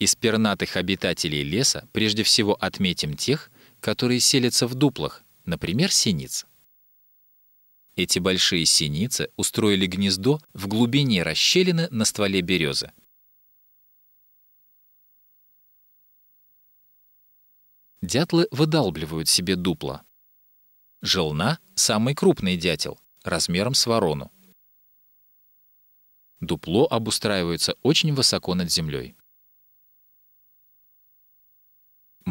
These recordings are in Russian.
Из пернатых обитателей леса прежде всего отметим тех, которые селятся в дуплах, например, синиц. Эти большие синицы устроили гнездо в глубине расщелины на стволе березы. Дятлы выдалбливают себе дупло. Желна — самый крупный дятел, размером с ворону. Дупло обустраивается очень высоко над землей.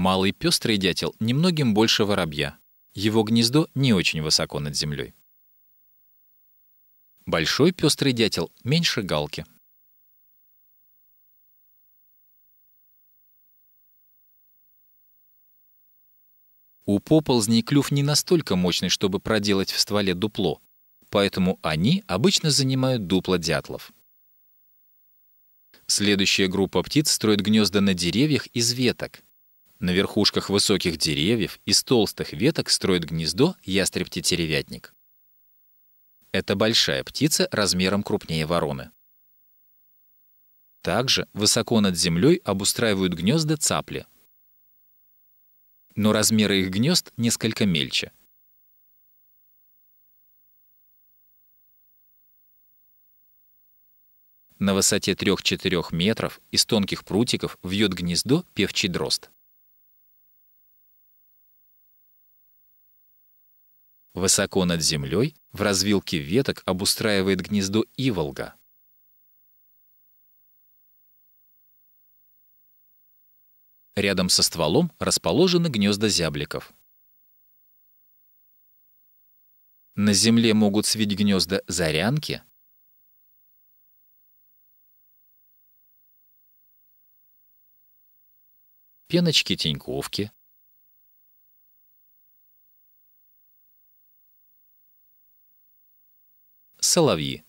Малый пестрый дятел немногим больше воробья. Его гнездо не очень высоко над землей. Большой пестрый дятел меньше галки. У поползней клюв не настолько мощный, чтобы проделать в стволе дупло, поэтому они обычно занимают дупло дятлов. Следующая группа птиц строит гнезда на деревьях из веток — на верхушках высоких деревьев из толстых веток строит гнездо ястреб-тетеревятник. Это большая птица размером крупнее вороны. Также высоко над землей обустраивают гнезда цапли. Но размеры их гнезд несколько мельче. На высоте 3-4 метров из тонких прутиков вьет гнездо певчий дрозд. Высоко над землей, в развилке веток, обустраивает гнездо иволга. Рядом со стволом расположены гнезда зябликов. На земле могут свить гнезда зарянки, пеночки-теньковки, соловьи.